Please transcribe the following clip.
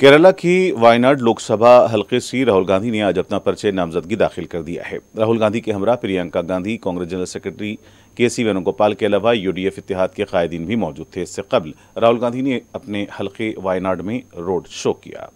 केरला की वायनाड लोकसभा हल्के से राहुल गांधी ने आज अपना पर्चे नामजदगी दाखिल कर दिया है राहुल गांधी के हमरा Priyanka Gandhi Congress general secretary K C Venugopal के अलावा यूडीएफ इतिहाद के कायदीन भी मौजूद थे इससे कबल राहुल गांधी ने अपने हल्के वायनाड में रोड शो किया